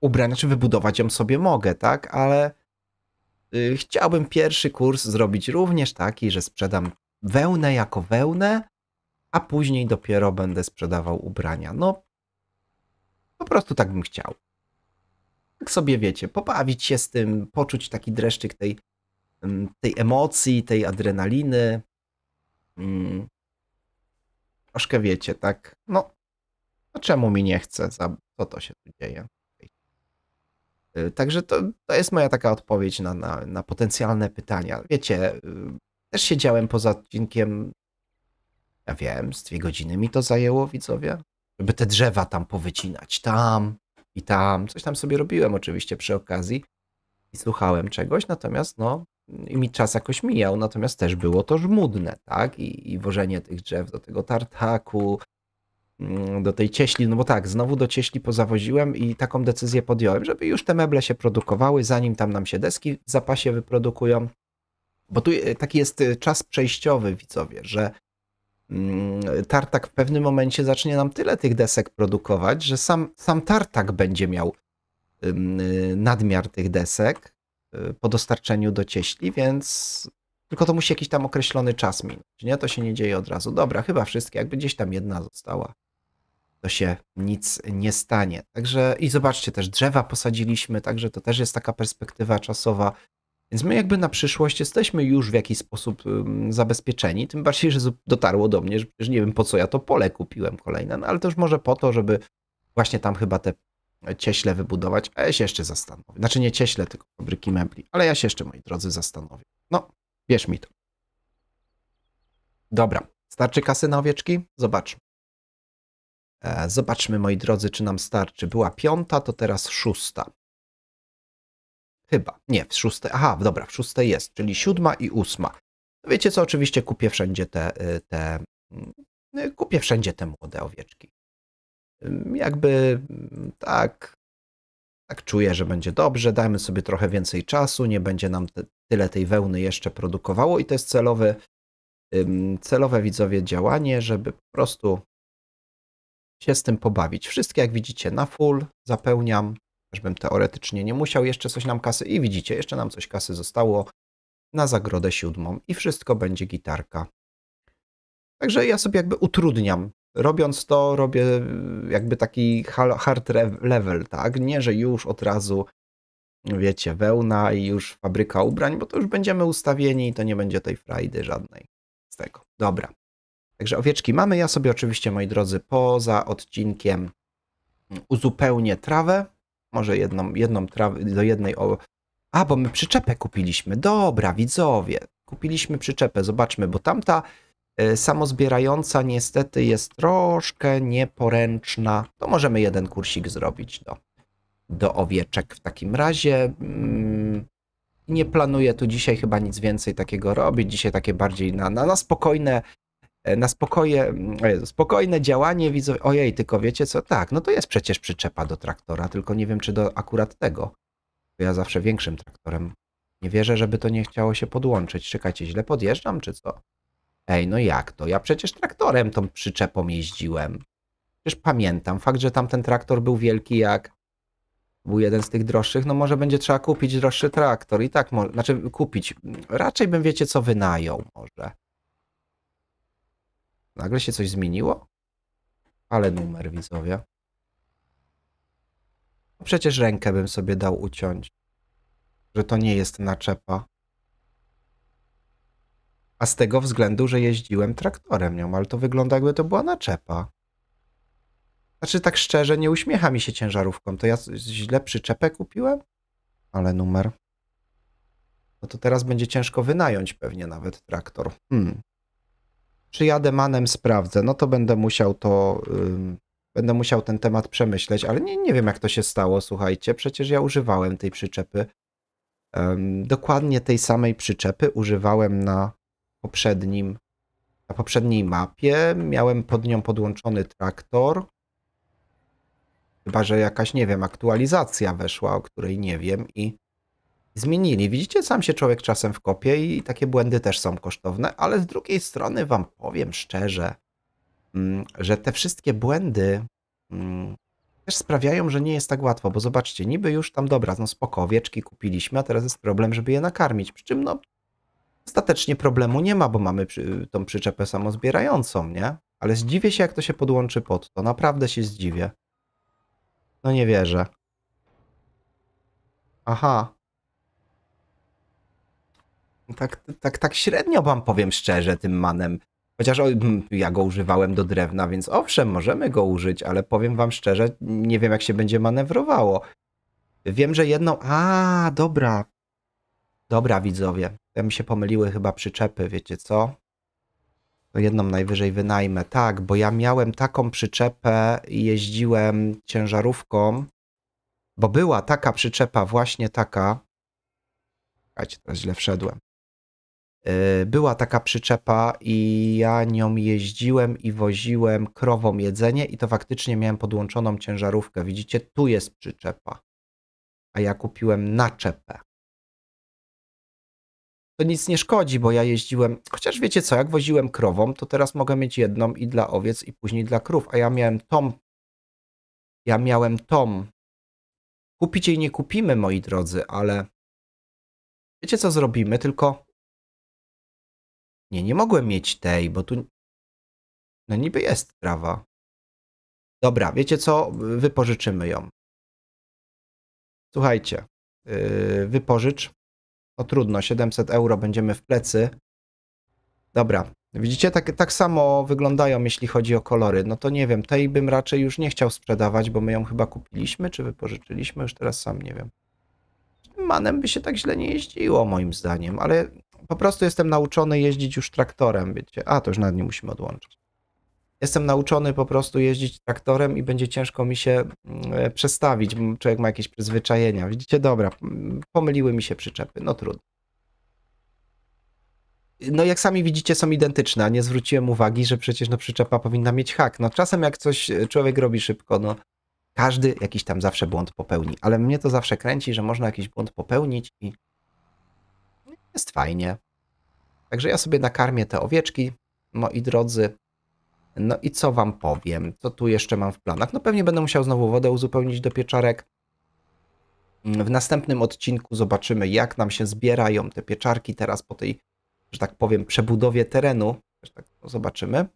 ubrań, czy znaczy wybudować ją sobie mogę, tak? Ale y, chciałbym pierwszy kurs zrobić również taki, że sprzedam wełnę jako wełnę, a później dopiero będę sprzedawał ubrania. No, po prostu tak bym chciał. Tak sobie wiecie, pobawić się z tym, poczuć taki dreszczyk tej Mm, tej emocji, tej adrenaliny. Mm. Troszkę wiecie, tak? No, a czemu mi nie chce? Za, co to się tu dzieje? Y, także to, to jest moja taka odpowiedź na, na, na potencjalne pytania. Wiecie, y, też siedziałem poza odcinkiem, ja wiem, z dwie godziny mi to zajęło, widzowie, żeby te drzewa tam powycinać, tam i tam. Coś tam sobie robiłem oczywiście przy okazji i słuchałem czegoś, natomiast no, i mi czas jakoś mijał, natomiast też było to żmudne, tak? I, I wożenie tych drzew do tego tartaku, mm, do tej cieśli, no bo tak, znowu do cieśli pozawoziłem i taką decyzję podjąłem, żeby już te meble się produkowały, zanim tam nam się deski w zapasie wyprodukują. Bo tu e, taki jest e, czas przejściowy, widzowie, że mm, tartak w pewnym momencie zacznie nam tyle tych desek produkować, że sam, sam tartak będzie miał mm, nadmiar tych desek, Y, po dostarczeniu do cieśli, więc tylko to musi jakiś tam określony czas minąć, nie? To się nie dzieje od razu. Dobra, chyba wszystkie, jakby gdzieś tam jedna została, to się nic nie stanie. Także i zobaczcie, też drzewa posadziliśmy, także to też jest taka perspektywa czasowa. Więc my jakby na przyszłość jesteśmy już w jakiś sposób zabezpieczeni, tym bardziej, że dotarło do mnie, że nie wiem po co ja to pole kupiłem kolejne, no ale już może po to, żeby właśnie tam chyba te cieśle wybudować, a ja się jeszcze zastanowię. Znaczy nie cieśle, tylko fabryki mebli, ale ja się jeszcze, moi drodzy, zastanowię. No, bierz mi to. Dobra, starczy kasy na owieczki? Zobaczmy. E, zobaczmy, moi drodzy, czy nam starczy. Była piąta, to teraz szósta. Chyba. Nie, w szóstej. Aha, dobra, w szóstej jest, czyli siódma i ósma. Wiecie co, oczywiście kupię wszędzie te, y, te mm, y, kupię wszędzie te młode owieczki jakby mm, tak, tak czuję, że będzie dobrze, dajmy sobie trochę więcej czasu, nie będzie nam te, tyle tej wełny jeszcze produkowało i to jest celowe, celowe widzowie działanie, żeby po prostu się z tym pobawić. Wszystkie jak widzicie na full zapełniam, żebym teoretycznie nie musiał, jeszcze coś nam kasy i widzicie, jeszcze nam coś kasy zostało na zagrodę siódmą i wszystko będzie gitarka. Także ja sobie jakby utrudniam robiąc to, robię y, jakby taki hard level, tak? Nie, że już od razu, wiecie, wełna i już fabryka ubrań, bo to już będziemy ustawieni i to nie będzie tej frajdy żadnej z tego. Dobra. Także owieczki mamy. Ja sobie oczywiście, moi drodzy, poza odcinkiem uzupełnię trawę. Może jedną, jedną trawę, do jednej... O... A, bo my przyczepę kupiliśmy. Dobra, widzowie. Kupiliśmy przyczepę. Zobaczmy, bo tamta E, samozbierająca niestety jest troszkę nieporęczna. To możemy jeden kursik zrobić do, do owieczek w takim razie. Mm, nie planuję tu dzisiaj chyba nic więcej takiego robić. Dzisiaj takie bardziej na, na, na spokojne e, na spokoje, mm, Jezu, spokojne działanie widzę, ojej, tylko wiecie co, tak, no to jest przecież przyczepa do traktora, tylko nie wiem, czy do akurat tego. Ja zawsze większym traktorem nie wierzę, żeby to nie chciało się podłączyć. Czekajcie, źle podjeżdżam, czy co? Ej, no jak to? Ja przecież traktorem tą przyczepą jeździłem. Przecież pamiętam fakt, że tamten traktor był wielki jak... Był jeden z tych droższych, no może będzie trzeba kupić droższy traktor i tak, znaczy kupić. Raczej bym wiecie co wynajął może. Nagle się coś zmieniło? Ale numer widzowie. Przecież rękę bym sobie dał uciąć. Że to nie jest naczepa. A z tego względu, że jeździłem traktorem nią, ale to wygląda jakby to była naczepa. Znaczy tak szczerze, nie uśmiecha mi się ciężarówką. To ja źle przyczepę kupiłem? Ale numer. No to teraz będzie ciężko wynająć pewnie nawet traktor. Hmm. Przyjadę manem, sprawdzę. No to będę musiał to... będę musiał ten temat przemyśleć, ale nie, nie wiem jak to się stało, słuchajcie. Przecież ja używałem tej przyczepy. dokładnie tej samej przyczepy używałem na poprzednim, na poprzedniej mapie. Miałem pod nią podłączony traktor. Chyba, że jakaś, nie wiem, aktualizacja weszła, o której nie wiem i zmienili. Widzicie, sam się człowiek czasem wkopie i takie błędy też są kosztowne, ale z drugiej strony wam powiem szczerze, mm, że te wszystkie błędy mm, też sprawiają, że nie jest tak łatwo, bo zobaczcie, niby już tam dobra, no spoko, kupiliśmy, a teraz jest problem, żeby je nakarmić, przy czym no Ostatecznie problemu nie ma, bo mamy przy, tą przyczepę samozbierającą, nie? Ale zdziwię się, jak to się podłączy pod to. Naprawdę się zdziwię. No nie wierzę. Aha. Tak, tak, tak średnio wam powiem szczerze tym manem. Chociaż o, ja go używałem do drewna, więc owszem, możemy go użyć, ale powiem wam szczerze, nie wiem jak się będzie manewrowało. Wiem, że jedną... A, dobra, Dobra, widzowie, ja mi się pomyliły chyba przyczepy, wiecie co? To jedną najwyżej wynajmę. Tak, bo ja miałem taką przyczepę i jeździłem ciężarówką, bo była taka przyczepa, właśnie taka. Słuchajcie, teraz źle wszedłem. Y, była taka przyczepa i ja nią jeździłem i woziłem krową jedzenie i to faktycznie miałem podłączoną ciężarówkę. Widzicie, tu jest przyczepa, a ja kupiłem naczepę to nic nie szkodzi, bo ja jeździłem, chociaż wiecie co, jak woziłem krową, to teraz mogę mieć jedną i dla owiec i później dla krów, a ja miałem tom, ja miałem tom. Kupić jej nie kupimy, moi drodzy, ale wiecie co zrobimy, tylko nie, nie mogłem mieć tej, bo tu no niby jest trawa. Dobra, wiecie co, wypożyczymy ją. Słuchajcie, yy, wypożycz o trudno, 700 euro będziemy w plecy. Dobra, widzicie, tak, tak samo wyglądają, jeśli chodzi o kolory. No to nie wiem, tej bym raczej już nie chciał sprzedawać, bo my ją chyba kupiliśmy, czy wypożyczyliśmy, już teraz sam nie wiem. Manem by się tak źle nie jeździło, moim zdaniem, ale po prostu jestem nauczony jeździć już traktorem, wiecie. A, to już nawet nie musimy odłączyć jestem nauczony po prostu jeździć traktorem i będzie ciężko mi się mm, e, przestawić. Człowiek ma jakieś przyzwyczajenia. Widzicie, dobra, pomyliły mi się przyczepy, no trudno. No jak sami widzicie, są identyczne, a nie zwróciłem uwagi, że przecież no przyczepa powinna mieć hak. No czasem jak coś e, człowiek robi szybko, no każdy jakiś tam zawsze błąd popełni, ale mnie to zawsze kręci, że można jakiś błąd popełnić i jest fajnie. Także ja sobie nakarmię te owieczki, moi drodzy, no i co wam powiem? Co tu jeszcze mam w planach? No pewnie będę musiał znowu wodę uzupełnić do pieczarek. W następnym odcinku zobaczymy, jak nam się zbierają te pieczarki teraz po tej, że tak powiem, przebudowie terenu. Tak zobaczymy.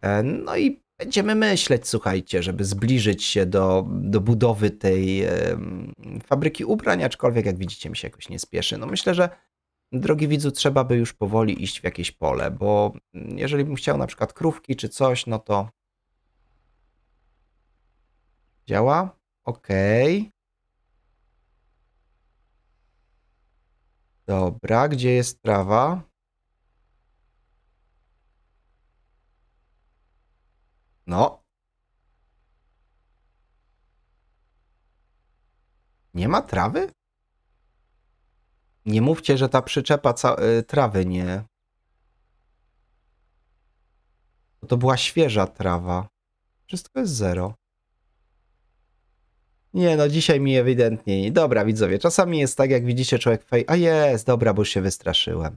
E, no i będziemy myśleć, słuchajcie, żeby zbliżyć się do, do budowy tej e, fabryki ubrań, aczkolwiek jak widzicie mi się jakoś nie spieszy. No myślę, że drogi widzu, trzeba by już powoli iść w jakieś pole, bo jeżeli bym chciał na przykład krówki czy coś, no to działa, ok. Dobra, gdzie jest trawa? No. Nie ma trawy? Nie mówcie, że ta przyczepa y, trawy nie. To była świeża trawa. Wszystko jest zero. Nie no, dzisiaj mi ewidentnie nie. Dobra, widzowie, czasami jest tak, jak widzicie człowiek fej. A jest, dobra, bo już się wystraszyłem.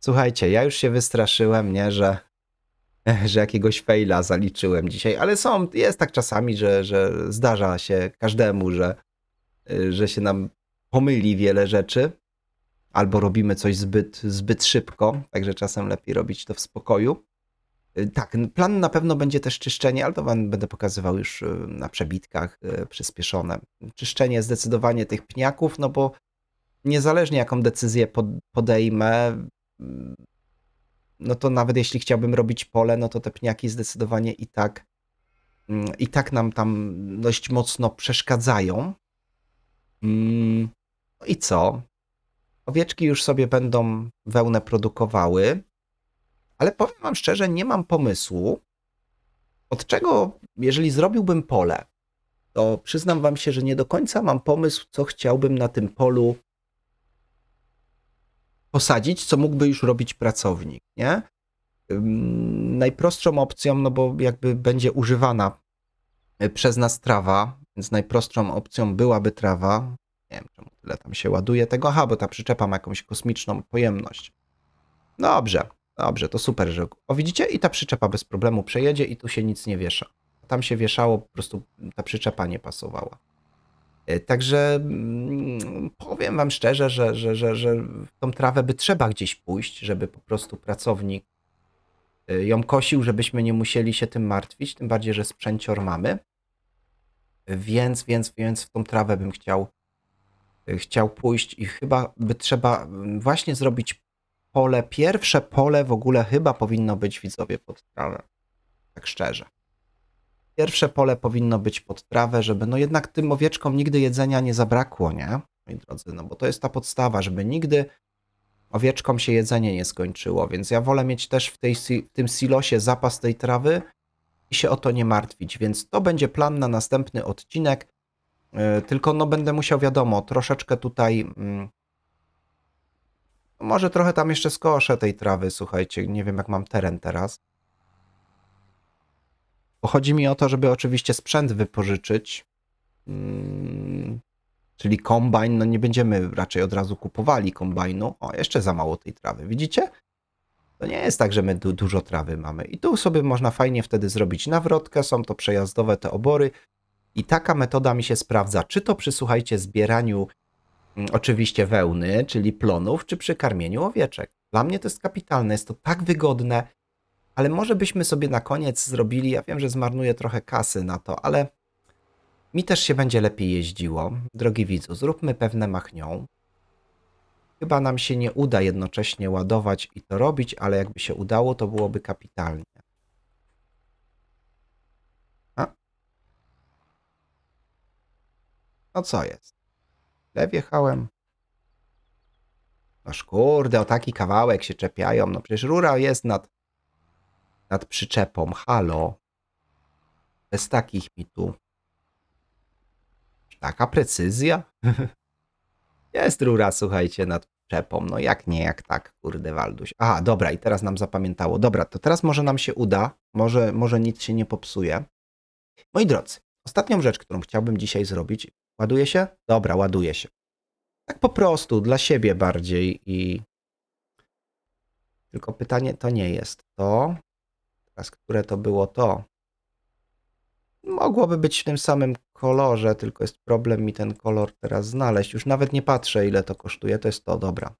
Słuchajcie, ja już się wystraszyłem, nie, że, że jakiegoś fejla zaliczyłem dzisiaj, ale są, jest tak czasami, że, że zdarza się każdemu, że, y, że się nam pomyli wiele rzeczy, albo robimy coś zbyt, zbyt szybko, także czasem lepiej robić to w spokoju. Y, tak, plan na pewno będzie też czyszczenie, ale to Wam będę pokazywał już y, na przebitkach y, przyspieszone. Czyszczenie zdecydowanie tych pniaków, no bo niezależnie jaką decyzję podejmę, mm, no to nawet jeśli chciałbym robić pole, no to te pniaki zdecydowanie i tak mm, i tak nam tam dość mocno przeszkadzają. Mm, i co? Owieczki już sobie będą wełnę produkowały, ale powiem Wam szczerze, nie mam pomysłu, od czego, jeżeli zrobiłbym pole, to przyznam Wam się, że nie do końca mam pomysł, co chciałbym na tym polu posadzić, co mógłby już robić pracownik, nie? Najprostszą opcją, no bo jakby będzie używana y, przez nas trawa, więc najprostszą opcją byłaby trawa, nie wiem, czemu tyle tam się ładuje tego. Aha, bo ta przyczepa ma jakąś kosmiczną pojemność. Dobrze, dobrze, to super, że... O, widzicie? I ta przyczepa bez problemu przejedzie i tu się nic nie wiesza. Tam się wieszało, po prostu ta przyczepa nie pasowała. E, także mm, powiem Wam szczerze, że, że, że, że tą trawę by trzeba gdzieś pójść, żeby po prostu pracownik e, ją kosił, żebyśmy nie musieli się tym martwić, tym bardziej, że sprzęcior mamy. Więc, więc, więc w tą trawę bym chciał chciał pójść i chyba by trzeba mm, właśnie zrobić pole, pierwsze pole w ogóle chyba powinno być widzowie pod trawę. Tak szczerze. Pierwsze pole powinno być pod trawę, żeby no jednak tym owieczkom nigdy jedzenia nie zabrakło, nie? Moi drodzy, no bo to jest ta podstawa, żeby nigdy owieczkom się jedzenie nie skończyło, więc ja wolę mieć też w, tej, w tym silosie zapas tej trawy i się o to nie martwić, więc to będzie plan na następny odcinek. E, tylko no będę musiał, wiadomo, troszeczkę tutaj... Mm, może trochę tam jeszcze skoszę tej trawy, słuchajcie, nie wiem jak mam teren teraz. Bo chodzi mi o to, żeby oczywiście sprzęt wypożyczyć, mm, czyli kombajn, no nie będziemy raczej od razu kupowali kombajnu. O, jeszcze za mało tej trawy, widzicie? To nie jest tak, że my du dużo trawy mamy. I tu sobie można fajnie wtedy zrobić nawrotkę, są to przejazdowe te obory. I taka metoda mi się sprawdza, czy to przy, słuchajcie, zbieraniu mm, oczywiście wełny, czyli plonów, czy przy karmieniu owieczek. Dla mnie to jest kapitalne, jest to tak wygodne, ale może byśmy sobie na koniec zrobili, ja wiem, że zmarnuję trochę kasy na to, ale mi też się będzie lepiej jeździło. Drogi widzu, zróbmy pewne machnią. Chyba nam się nie uda jednocześnie ładować i to robić, ale jakby się udało, to byłoby kapitalnie. No co jest? Źle wjechałem? No kurde, o taki kawałek się czepiają. No przecież rura jest nad, nad przyczepą. Halo. Bez takich mi tu. Taka precyzja? jest rura, słuchajcie, nad przyczepą. No jak nie, jak tak, kurde, Walduś. Aha, dobra, i teraz nam zapamiętało. Dobra, to teraz może nam się uda. Może, może nic się nie popsuje. Moi drodzy, ostatnią rzecz, którą chciałbym dzisiaj zrobić, Ładuje się? Dobra, ładuje się. Tak po prostu, dla siebie bardziej i... Tylko pytanie to nie jest to. Teraz, które to było to? Mogłoby być w tym samym kolorze, tylko jest problem mi ten kolor teraz znaleźć. Już nawet nie patrzę, ile to kosztuje. To jest to, dobra.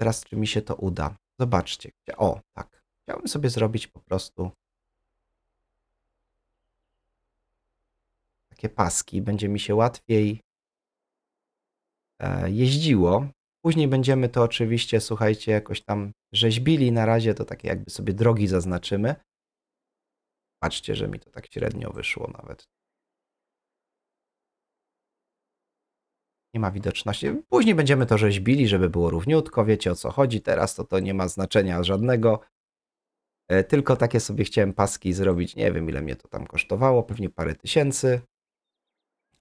Teraz, czy mi się to uda? Zobaczcie. O, tak. Chciałbym sobie zrobić po prostu takie paski, będzie mi się łatwiej e, jeździło. Później będziemy to oczywiście, słuchajcie, jakoś tam rzeźbili. Na razie to takie jakby sobie drogi zaznaczymy. Patrzcie, że mi to tak średnio wyszło nawet. Nie ma widoczności. Później będziemy to rzeźbili, żeby było równiutko. Wiecie o co chodzi. Teraz to to nie ma znaczenia żadnego. E, tylko takie sobie chciałem paski zrobić. Nie wiem ile mnie to tam kosztowało. Pewnie parę tysięcy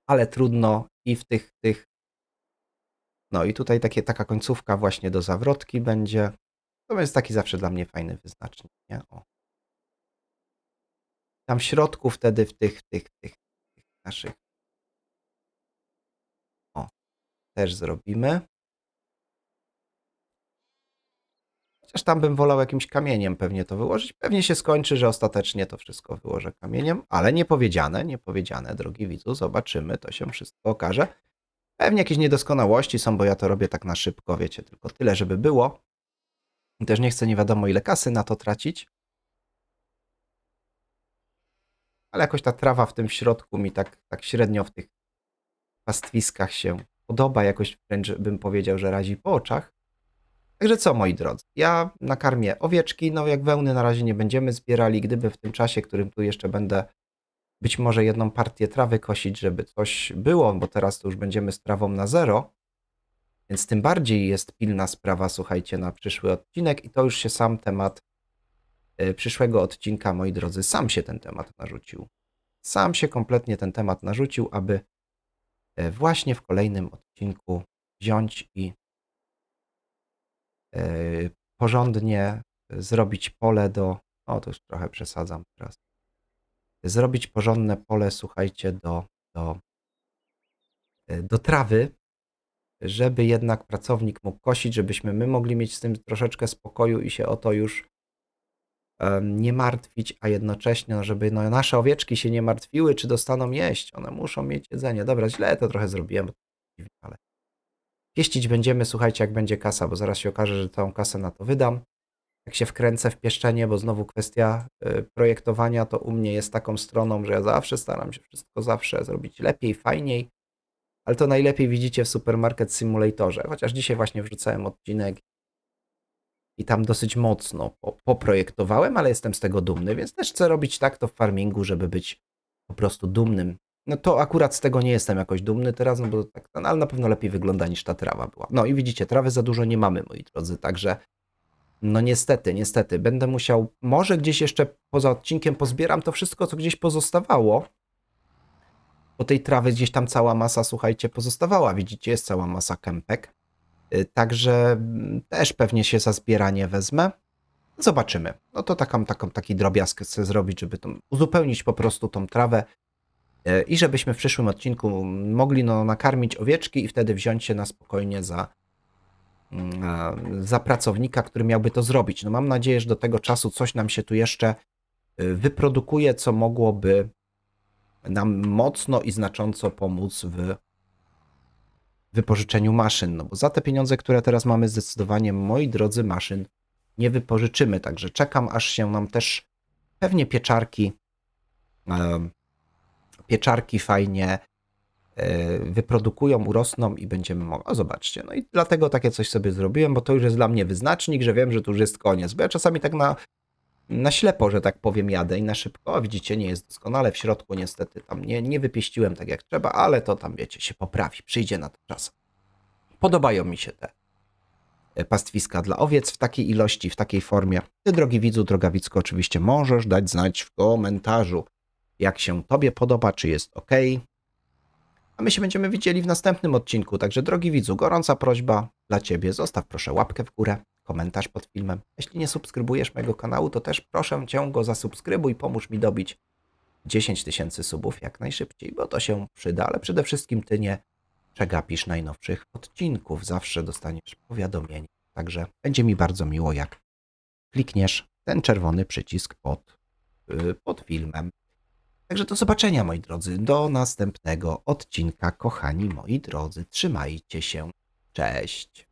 ale trudno i w tych, tych. No i tutaj takie, taka końcówka właśnie do zawrotki będzie. To jest taki zawsze dla mnie fajny wyznacznik. Nie? O. Tam w środku wtedy w tych, tych, tych, tych naszych. O, też zrobimy. Chociaż tam bym wolał jakimś kamieniem pewnie to wyłożyć. Pewnie się skończy, że ostatecznie to wszystko wyłożę kamieniem, ale niepowiedziane, niepowiedziane, drogi widzu, zobaczymy, to się wszystko okaże. Pewnie jakieś niedoskonałości są, bo ja to robię tak na szybko, wiecie, tylko tyle, żeby było. Też nie chcę nie wiadomo ile kasy na to tracić. Ale jakoś ta trawa w tym środku mi tak, tak średnio w tych pastwiskach się podoba. Jakoś wręcz bym powiedział, że razi po oczach. Także co, moi drodzy, ja nakarmię owieczki, no jak wełny na razie nie będziemy zbierali, gdyby w tym czasie, którym tu jeszcze będę być może jedną partię trawy kosić, żeby coś było, bo teraz to już będziemy z trawą na zero, więc tym bardziej jest pilna sprawa, słuchajcie, na przyszły odcinek i to już się sam temat e, przyszłego odcinka, moi drodzy, sam się ten temat narzucił. Sam się kompletnie ten temat narzucił, aby e, właśnie w kolejnym odcinku wziąć i Y, porządnie zrobić pole do. O, to już trochę przesadzam teraz. Zrobić porządne pole, słuchajcie, do, do, y, do trawy, żeby jednak pracownik mógł kosić, żebyśmy my mogli mieć z tym troszeczkę spokoju i się o to już nie martwić, a jednocześnie, no, żeby no, nasze owieczki się nie martwiły, czy dostaną jeść. One muszą mieć jedzenie. Dobra, źle to trochę zrobiłem, ale Jeścić będziemy, słuchajcie, jak będzie kasa, bo zaraz się okaże, że całą kasę na to wydam. Jak się wkręcę w pieszczenie, bo znowu kwestia y, projektowania to u mnie jest taką stroną, że ja zawsze staram się wszystko zawsze zrobić lepiej, fajniej, ale to najlepiej widzicie w Supermarket Simulatorze. Chociaż dzisiaj właśnie wrzucałem odcinek i tam dosyć mocno poprojektowałem, ale jestem z tego dumny, więc też chcę robić tak to w farmingu, żeby być po prostu dumnym no to akurat z tego nie jestem jakoś dumny teraz, no bo tak, no, ale na pewno lepiej wygląda niż ta trawa była. No i widzicie, trawy za dużo nie mamy, moi drodzy, także no niestety, niestety, będę musiał, może gdzieś jeszcze poza odcinkiem pozbieram to wszystko, co gdzieś pozostawało, bo tej trawy gdzieś tam cała masa, słuchajcie, pozostawała, widzicie, jest cała masa kępek, y, także mm, też pewnie się za zbieranie wezmę. Zobaczymy. No to taką, taką, taki drobiazg chcę zrobić, żeby tą, uzupełnić po prostu tą trawę, E, i żebyśmy w przyszłym odcinku mogli no, nakarmić owieczki i wtedy wziąć się na spokojnie za, mm, e, za pracownika, który miałby to zrobić. No, mam nadzieję, że do tego czasu coś nam się tu jeszcze e, wyprodukuje, co mogłoby nam mocno i znacząco pomóc w wypożyczeniu maszyn. No bo za te pieniądze, które teraz mamy, zdecydowanie, moi drodzy, maszyn nie wypożyczymy. Także czekam, aż się nam też pewnie pieczarki pieczarki fajnie e, wyprodukują, urosną i będziemy mogli. O, zobaczcie. No i dlatego takie coś sobie zrobiłem, bo to już jest dla mnie wyznacznik, że wiem, że tu już jest koniec. Bo ja czasami tak na, na ślepo, że tak powiem, jadę i na szybko. O, widzicie, nie jest doskonale. W środku niestety tam nie, nie wypieściłem tak jak trzeba, ale to tam, wiecie, się poprawi. Przyjdzie na to czas. Podobają mi się te e, pastwiska dla owiec w takiej ilości, w takiej formie. Ty, drogi widzu, droga oczywiście możesz dać znać w komentarzu, jak się Tobie podoba, czy jest ok. A my się będziemy widzieli w następnym odcinku, także drogi widzu, gorąca prośba dla Ciebie, zostaw proszę łapkę w górę, komentarz pod filmem. Jeśli nie subskrybujesz mojego kanału, to też proszę Cię go zasubskrybuj, pomóż mi dobić 10 tysięcy subów jak najszybciej, bo to się przyda, ale przede wszystkim Ty nie przegapisz najnowszych odcinków, zawsze dostaniesz powiadomienie. Także będzie mi bardzo miło, jak klikniesz ten czerwony przycisk pod, y, pod filmem. Także do zobaczenia, moi drodzy, do następnego odcinka, kochani moi drodzy. Trzymajcie się. Cześć.